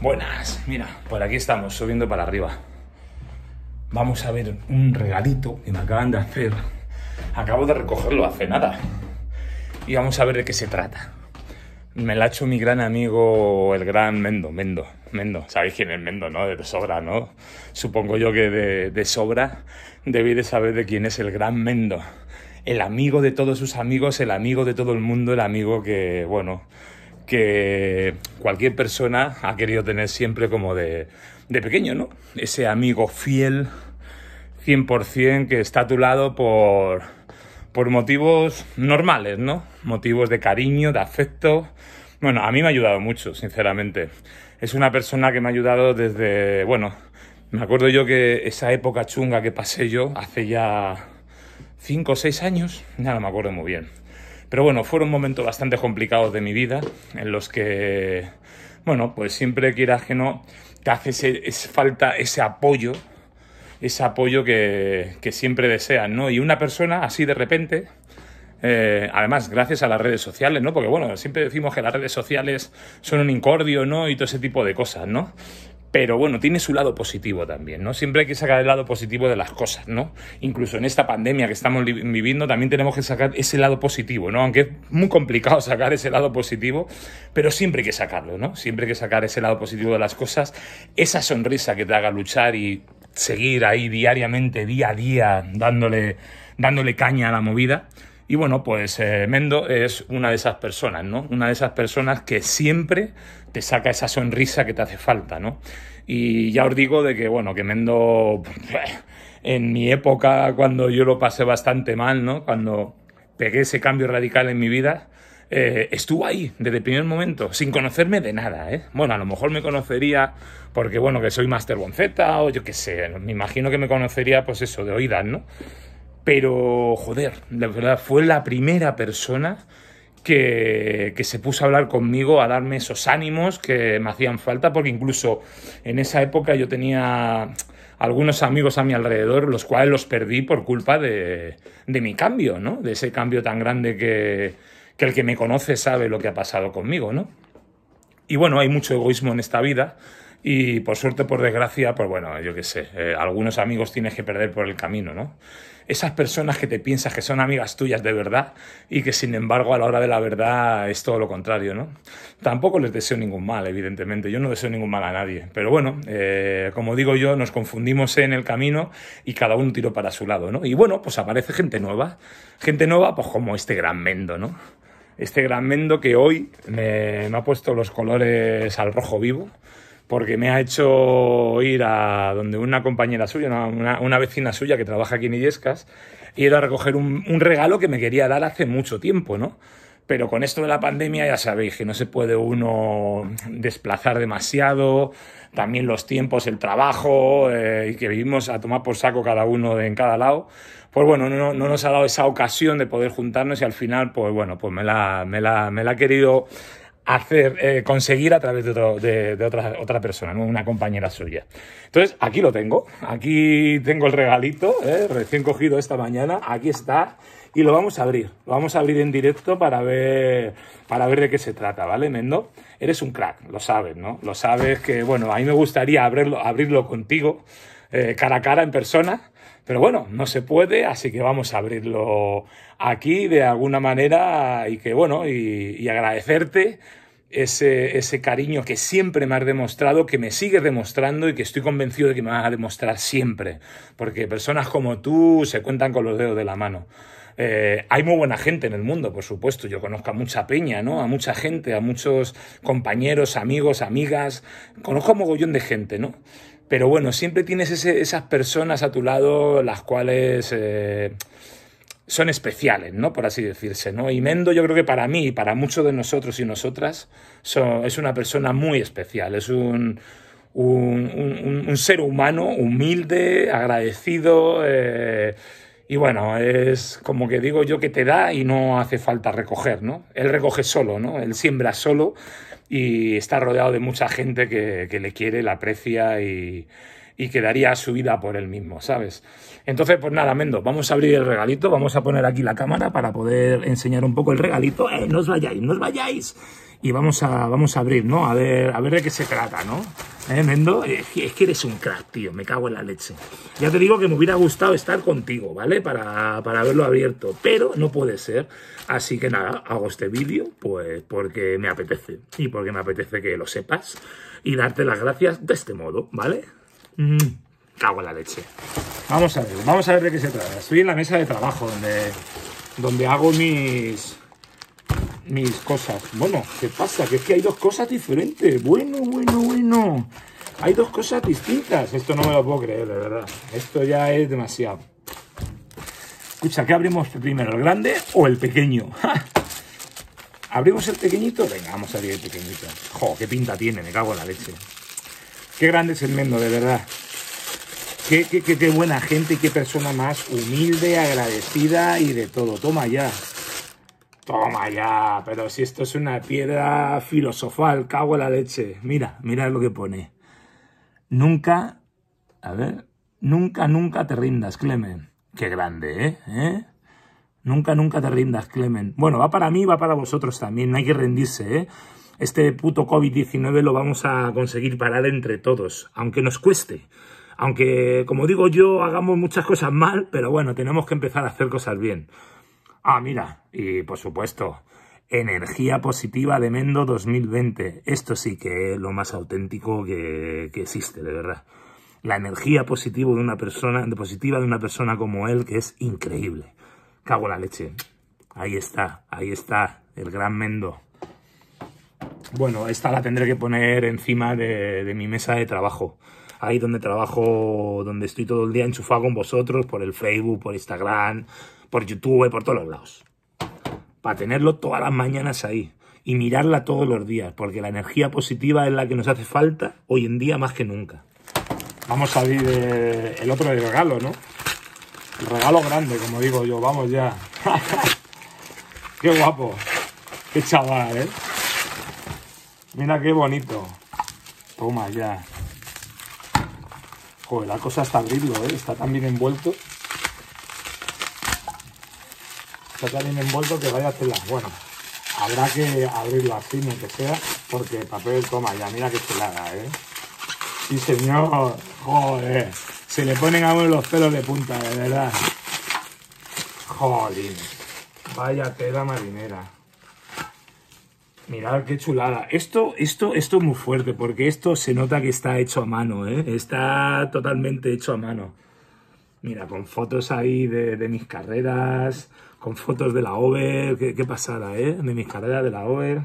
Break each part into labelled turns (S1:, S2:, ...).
S1: Buenas, mira, por aquí estamos, subiendo para arriba. Vamos a ver un regalito que me acaban de hacer. Acabo de recogerlo hace nada. Y vamos a ver de qué se trata. Me la ha hecho mi gran amigo, el gran Mendo, Mendo, Mendo. Sabéis quién es Mendo, ¿no? De sobra, ¿no? Supongo yo que de, de sobra debí de saber de quién es el gran Mendo el amigo de todos sus amigos, el amigo de todo el mundo, el amigo que, bueno, que cualquier persona ha querido tener siempre como de, pequeño, ¿no? Ese amigo fiel, 100%, que está a tu lado por, por motivos normales, ¿no? Motivos de cariño, de afecto. Bueno, a mí me ha ayudado mucho, sinceramente. Es una persona que me ha ayudado desde, bueno, me acuerdo yo que esa época chunga que pasé yo, hace ya 5 o 6 años, No me acuerdo muy bien. Pero bueno, fueron momentos bastante complicados de mi vida en los que, bueno, pues siempre quieras que no, te hace e, falta ese apoyo, ese apoyo que, siempre deseas, ¿no? Y una persona así de repente, eh, además gracias a las redes sociales, ¿no? Porque bueno, siempre decimos que las redes sociales son un incordio, ¿no? Y todo ese tipo de cosas, ¿no? Pero bueno, tiene su lado positivo también, ¿no? Siempre hay que sacar el lado positivo de las cosas, ¿no? Incluso en esta pandemia que estamos viviendo también tenemos que sacar ese lado positivo, ¿no? Aunque es muy complicado sacar ese lado positivo, pero siempre hay que sacarlo, ¿no? Siempre hay que sacar ese lado positivo de las cosas, esa sonrisa que te haga luchar y seguir ahí diariamente, día a día, dándole, dándole caña a la movida y bueno, pues eh, Mendo es una de esas personas, ¿no? Una de esas personas que siempre te saca esa sonrisa que te hace falta, ¿no? Y ya os digo de que, bueno, que Mendo, en mi época, cuando yo lo pasé bastante mal, ¿no? Cuando pegué ese cambio radical en mi vida, eh, estuvo ahí desde el primer momento, sin conocerme de nada, ¿eh? Bueno, a lo mejor me conocería porque, bueno, que soy Master Bonzeta o yo qué sé, me imagino que me conocería, pues eso, de oídas, ¿no? Pero, joder, la verdad fue la primera persona que, se puso a hablar conmigo, a darme esos ánimos que me hacían falta, porque incluso en esa época yo tenía algunos amigos a mi alrededor, los cuales los perdí por culpa de, mi cambio, ¿no? De ese cambio tan grande que, el que me conoce sabe lo que ha pasado conmigo, ¿no? Y bueno, hay mucho egoísmo en esta vida. Y por suerte, por desgracia, pues bueno, yo qué sé, eh, algunos amigos tienes que perder por el camino, ¿no? esas personas que te piensas que son amigas tuyas de verdad y que sin embargo a la hora de la verdad es todo lo contrario, ¿no? Tampoco les deseo ningún mal, evidentemente, yo no deseo ningún mal a nadie, pero bueno, eh, como digo yo, nos confundimos en el camino y cada uno tiró para su lado, ¿no? Y bueno, pues aparece gente nueva, gente nueva, pues como este gran Mendo, ¿no? Este gran Mendo que hoy me ha puesto los colores al rojo vivo porque me ha hecho ir a donde una compañera suya, una, vecina suya que trabaja aquí en Illescas, y era a recoger un, regalo que me quería dar hace mucho tiempo, ¿no? Pero con esto de la pandemia ya sabéis que no se puede uno desplazar demasiado, también los tiempos, el trabajo, eh, y que vivimos a tomar por saco cada uno en cada lado. Pues bueno, no, nos ha dado esa ocasión de poder juntarnos y al final, pues bueno, pues me la, me la ha querido hacer, eh, conseguir a través de, otra, persona, una compañera suya. Entonces, aquí lo tengo, aquí tengo el regalito, ¿eh? recién cogido esta mañana, aquí está, y lo vamos a abrir, lo vamos a abrir en directo para ver, para ver de qué se trata, ¿vale, Mendo? Eres un crack, lo sabes, ¿no? Lo sabes que, bueno, a mí me gustaría abrirlo, abrirlo contigo, eh, cara a cara, en persona, pero bueno, no se puede, así que vamos a abrirlo aquí de alguna manera y que bueno, y agradecerte ese, ese cariño que siempre me has demostrado, que me sigues demostrando y que estoy convencido de que me vas a demostrar siempre. Porque personas como tú se cuentan con los dedos de la mano. Eh, hay muy buena gente en el mundo, por supuesto. Yo conozco a mucha peña, ¿no? A mucha gente, a muchos compañeros, amigos, amigas. Conozco a mogollón de gente, ¿no? Pero bueno, siempre tienes esas personas a tu lado, las cuales... Eh, son especiales, ¿no? Por así decirse, ¿no? Y Mendo yo creo que para mí y para muchos de nosotros y nosotras es una persona muy especial, es un, un, ser humano humilde, agradecido. Eh, y bueno, es como que digo yo que te da y no hace falta recoger, ¿no? Él recoge solo, ¿no? Él siembra solo y está rodeado de mucha gente que, que le quiere, la aprecia y, y quedaría subida su vida por él mismo, ¿sabes? Entonces, pues nada, Mendo, vamos a abrir el regalito, vamos a poner aquí la cámara para poder enseñar un poco el regalito. ¡Eh, no os vayáis, no os vayáis! Y vamos a, vamos a abrir, ¿no? A ver, a ver de qué se trata, ¿no? ¿Eh, Mendo? Es que eres un crack, tío, me cago en la leche. Ya te digo que me hubiera gustado estar contigo, ¿vale? Para, para haberlo abierto, pero no puede ser. Así que nada, hago este vídeo, pues, porque me apetece. Y porque me apetece que lo sepas y darte las gracias de este modo, ¿vale? cago en la leche. Vamos a ver, vamos a ver de qué se trata. Estoy en la mesa de trabajo donde, donde hago mis, mis cosas. Bueno, ¿qué pasa? Que es que hay dos cosas diferentes. Bueno, bueno, bueno. Hay dos cosas distintas. Esto no me lo puedo creer, de verdad. Esto ya es demasiado. Escucha, ¿qué abrimos primero? ¿El grande o el pequeño? ¿Abrimos el pequeñito? Venga, vamos a abrir el pequeñito. ¡Jo, qué pinta tiene! Me cago en la leche. Qué grande es el Mendo, de verdad. Qué, qué, qué, buena gente, y qué persona más humilde, agradecida y de todo. Toma ya. Toma ya. Pero si esto es una piedra filosofal, cago en la leche. Mira, mira lo que pone. Nunca, a ver, nunca, nunca te rindas, Clemen. Qué grande, ¿eh? ¿eh? Nunca, nunca te rindas, Clemen. Bueno, va para mí, va para vosotros también. No hay que rendirse, ¿eh? Este puto COVID-19 lo vamos a conseguir parar entre todos, aunque nos cueste. Aunque, como digo yo, hagamos muchas cosas mal, pero bueno, tenemos que empezar a hacer cosas bien. Ah, mira, y por supuesto, Energía Positiva de Mendo 2020. Esto sí que es lo más auténtico que, existe, de verdad. La energía positiva de una persona, positiva de una persona como él, que es increíble. Cago la leche. Ahí está, ahí está, el gran Mendo. Bueno, esta la tendré que poner encima de, mi mesa de trabajo ahí donde trabajo, donde estoy todo el día enchufado con vosotros, por el Facebook, por Instagram, por YouTube, por todos los lados. Para tenerlo todas las mañanas ahí y mirarla todos los días, porque la energía positiva es la que nos hace falta hoy en día más que nunca. Vamos a abrir eh, el otro regalo, ¿no? El regalo grande, como digo yo, vamos ya. Qué guapo. Qué chaval, ¿eh? Mira qué bonito. Toma ya. Joder, la cosa está abrirlo, ¿eh? Está tan bien envuelto. Está tan bien envuelto que vaya a hacerla. Bueno, habrá que abrirlo así, no que sea, porque el papel toma ya. Mira qué chulada, ¿eh? Sí, señor. Joder. Se le ponen a uno los pelos de punta, de verdad. Jolín. Vaya tela marinera. Mirad qué chulada. Esto, esto, esto es muy fuerte, porque esto se nota que está hecho a mano, ¿eh? Está totalmente hecho a mano. Mira, con fotos ahí de, mis carreras, con fotos de la over, qué, pasada, ¿eh? De mis carreras de la over.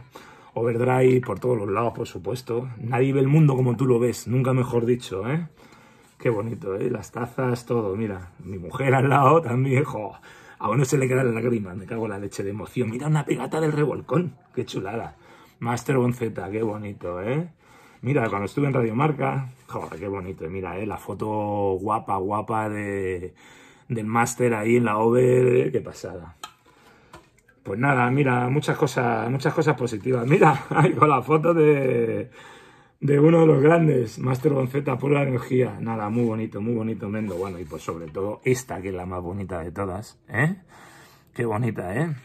S1: Overdrive por todos los lados, por supuesto. Nadie ve el mundo como tú lo ves, nunca mejor dicho, ¿eh? Qué bonito, ¿eh? Las tazas, todo, mira. Mi mujer al lado también, hijo. A uno se le queda la lágrima, me cago en la leche de emoción. Mira una pegata del revolcón, qué chulada. Master Bonzeta, qué bonito, ¿eh? Mira, cuando estuve en Radio Marca, joder, qué bonito. Mira, ¿eh? la foto guapa, guapa de, del Master ahí en la OVE, qué pasada. Pues nada, mira, muchas cosas, muchas cosas positivas. Mira, ahí con la foto de, de uno de los grandes, Master Bonzeta, por la energía. Nada, muy bonito, muy bonito, Mendo. Bueno, y pues sobre todo esta, que es la más bonita de todas, ¿eh? Qué bonita, ¿eh?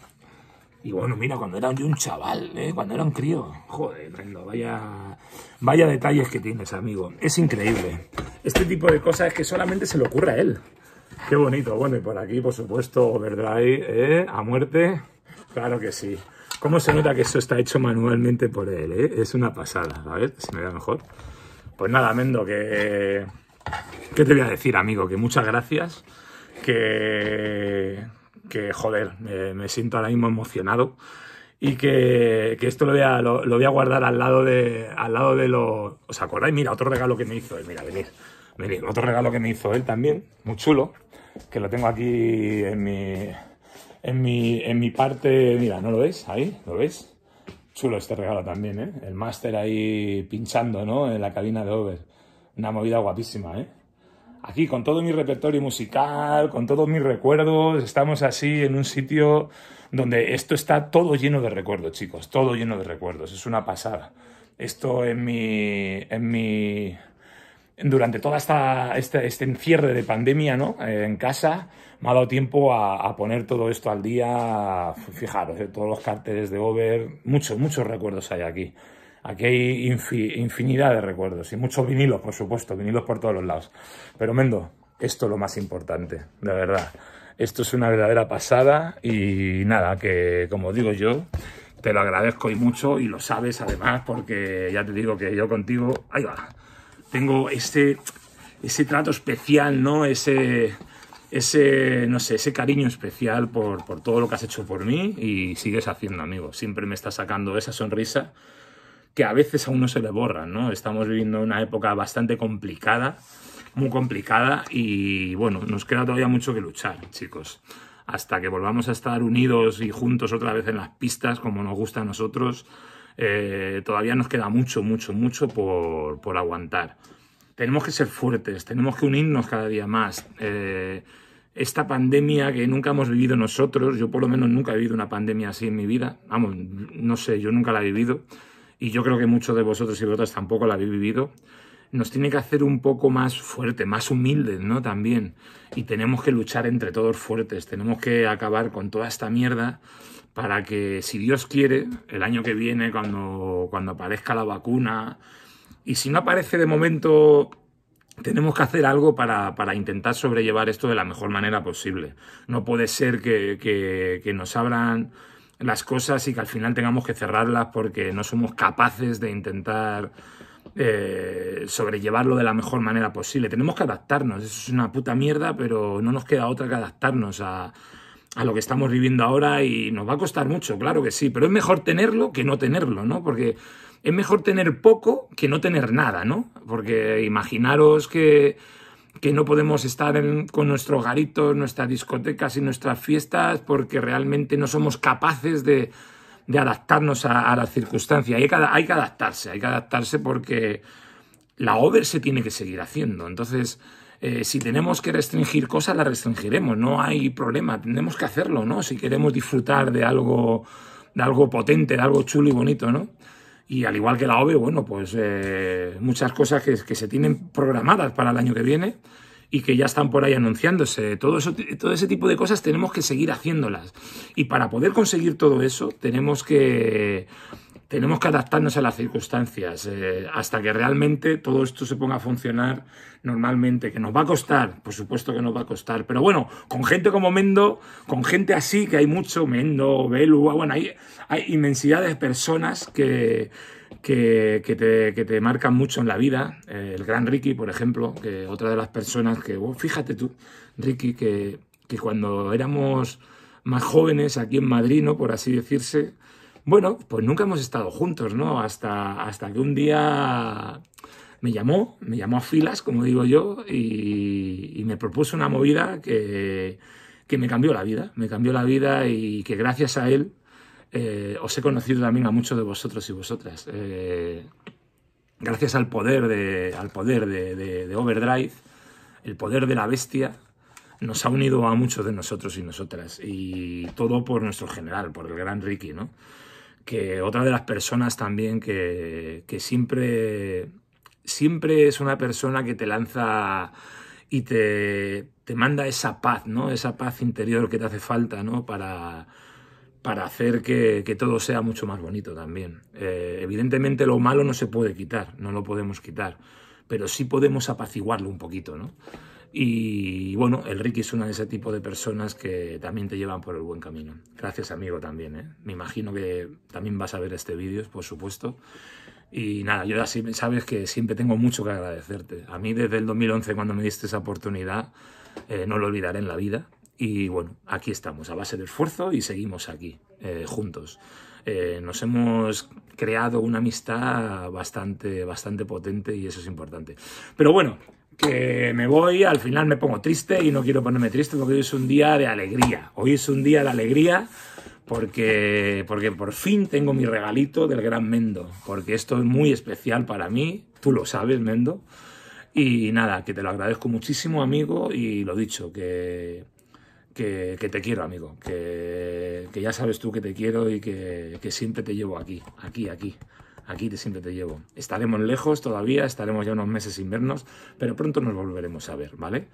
S1: Y bueno, mira, cuando era yo un chaval, ¿eh? Cuando era un crío. Joder, Mendo, vaya, vaya detalles que tienes, amigo. Es increíble. Este tipo de cosas es que solamente se le ocurre a él. Qué bonito. Bueno, y por aquí, por supuesto, Overdrive, ¿eh? A muerte. Claro que sí. ¿Cómo se nota que eso está hecho manualmente por él? Eh? Es una pasada. A ver, si me da mejor. Pues nada, Mendo, que... ¿Qué te voy a decir, amigo? Que muchas gracias. Que... Que, joder, me, siento ahora mismo emocionado y que, esto lo voy, a, guardar al lado de al lado de los... ¿Os acordáis? Mira, otro regalo que me hizo él. Mira, venid. Venid, otro regalo que me hizo él también. Muy chulo. Que lo tengo aquí en mi, en mi, en mi parte, mira, ¿no lo ves Ahí, ¿lo ves Chulo este regalo también, ¿eh? El máster ahí pinchando, ¿no? En la cabina de over. Una movida guapísima, ¿eh? Aquí, con todo mi repertorio musical, con todos mis recuerdos, estamos así en un sitio donde esto está todo lleno de recuerdos, chicos, todo lleno de recuerdos. Es una pasada. Esto en mi, en mi durante toda esta, este, este encierre de pandemia ¿no? Eh, en casa, me ha dado tiempo a, poner todo esto al día. Fijaros, eh, todos los carteles de Over, muchos, muchos recuerdos hay aquí. Aquí hay infinidad de recuerdos y muchos vinilos, por supuesto, vinilos por todos los lados. Pero Mendo, esto es lo más importante, de verdad. Esto es una verdadera pasada y nada, que como digo yo, te lo agradezco y mucho y lo sabes además porque ya te digo que yo contigo, ahí va tengo este, ese trato especial, ¿no? Ese, ese, no sé, ese cariño especial por, por, todo lo que has hecho por mí y sigues haciendo, amigo. Siempre me está sacando esa sonrisa que a veces aún no se le borra, ¿no? Estamos viviendo una época bastante complicada, muy complicada y, bueno, nos queda todavía mucho que luchar, chicos. Hasta que volvamos a estar unidos y juntos otra vez en las pistas, como nos gusta a nosotros, eh, todavía nos queda mucho, mucho, mucho por, aguantar. Tenemos que ser fuertes, tenemos que unirnos cada día más. Eh, esta pandemia que nunca hemos vivido nosotros, yo por lo menos nunca he vivido una pandemia así en mi vida, vamos, no sé, yo nunca la he vivido y yo creo que muchos de vosotros y vosotras tampoco la habéis vivido, nos tiene que hacer un poco más fuertes, más humildes, ¿no? También. Y tenemos que luchar entre todos fuertes, tenemos que acabar con toda esta mierda para que, si Dios quiere, el año que viene, cuando, cuando aparezca la vacuna, y si no aparece de momento, tenemos que hacer algo para, para, intentar sobrellevar esto de la mejor manera posible. No puede ser que, nos abran las cosas y que al final tengamos que cerrarlas porque no somos capaces de intentar eh, sobrellevarlo de la mejor manera posible. Tenemos que adaptarnos, eso es una puta mierda, pero no nos queda otra que adaptarnos a, a lo que estamos viviendo ahora y nos va a costar mucho, claro que sí, pero es mejor tenerlo que no tenerlo, ¿no? Porque es mejor tener poco que no tener nada, ¿no? Porque imaginaros que, que no podemos estar con nuestro garitos, nuestras discotecas y nuestras fiestas porque realmente no somos capaces de, de adaptarnos a, las circunstancias. Hay hay que adaptarse, hay que adaptarse porque la over se tiene que seguir haciendo. Entonces eh, si tenemos que restringir cosas, las restringiremos, no hay problema, tenemos que hacerlo, ¿no? Si queremos disfrutar de algo, de algo potente, de algo chulo y bonito, ¿no? Y al igual que la OVE, bueno, pues eh, muchas cosas que, que, se tienen programadas para el año que viene y que ya están por ahí anunciándose. Todo, eso, todo ese tipo de cosas tenemos que seguir haciéndolas. Y para poder conseguir todo eso, tenemos que tenemos que adaptarnos a las circunstancias eh, hasta que realmente todo esto se ponga a funcionar normalmente, que nos va a costar, por supuesto que nos va a costar, pero bueno, con gente como Mendo, con gente así, que hay mucho, Mendo, Belu, ah, bueno, hay, hay inmensidad de personas que, que, te, marcan mucho en la vida. Eh, el gran Ricky, por ejemplo, que otra de las personas que, oh, fíjate tú, Ricky, que, que cuando éramos más jóvenes aquí en Madrid, ¿no? por así decirse, bueno, pues nunca hemos estado juntos, ¿no? Hasta, hasta que un día me llamó, me llamó a filas, como digo yo, y, me propuso una movida que, que, me cambió la vida, me cambió la vida y que gracias a él eh, os he conocido también a muchos de vosotros y vosotras. Eh, gracias al poder, de, al poder de Overdrive, el poder de la bestia, nos ha unido a muchos de nosotros y nosotras. Y todo por nuestro general, por el gran Ricky, ¿no? que otra de las personas también que, que siempre, siempre es una persona que te lanza y te, te, manda esa paz, ¿no? Esa paz interior que te hace falta, ¿no? Para, para hacer que, que, todo sea mucho más bonito también. Eh, evidentemente lo malo no se puede quitar, no lo podemos quitar, pero sí podemos apaciguarlo un poquito, ¿no? Y bueno, el Ricky es una de ese tipo de personas que también te llevan por el buen camino. Gracias amigo también, ¿eh? Me imagino que también vas a ver este vídeo, por supuesto. Y nada, yo así sabes que siempre tengo mucho que agradecerte. A mí desde el 2011 cuando me diste esa oportunidad, eh, no lo olvidaré en la vida. Y bueno, aquí estamos, a base de esfuerzo y seguimos aquí, eh, juntos. nos hemos creado una amistad bastante, bastante potente y eso es importante. Pero bueno, que me voy, al final me pongo triste y no quiero ponerme triste porque hoy es un día de alegría. Hoy es un día de alegría porque, porque por fin tengo mi regalito del gran Mendo, porque esto es muy especial para mí, tú lo sabes, Mendo. Y nada, que te lo agradezco muchísimo, amigo, y lo dicho, que, que, te quiero, amigo, que, ya sabes tú que te quiero y que, que siempre te llevo aquí, aquí, aquí aquí te siempre te llevo. Estaremos lejos todavía, estaremos ya unos meses sin vernos, pero pronto nos volveremos a ver, ¿vale?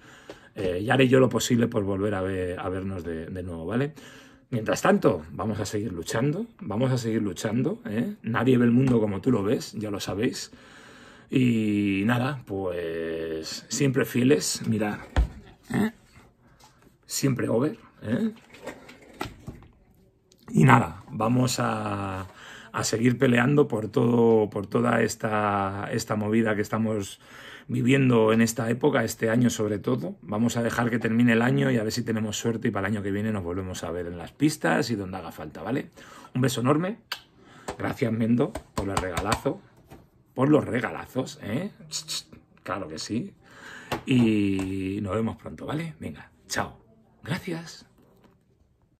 S1: Eh, y haré yo lo posible por volver a, a vernos de, nuevo, ¿vale? Mientras tanto, vamos a seguir luchando, vamos a seguir luchando, ¿eh? Nadie ve el mundo como tú lo ves, ya lo sabéis. Y nada, pues siempre fieles, mirad, ¿eh? siempre over, ¿eh? Y nada, vamos a a seguir peleando por, todo, por toda esta, esta movida que estamos viviendo en esta época, este año sobre todo. Vamos a dejar que termine el año y a ver si tenemos suerte y para el año que viene nos volvemos a ver en las pistas y donde haga falta, ¿vale? Un beso enorme. Gracias, Mendo, por el regalazo. Por los regalazos, ¿eh? Claro que sí. Y nos vemos pronto, ¿vale? Venga, chao. Gracias.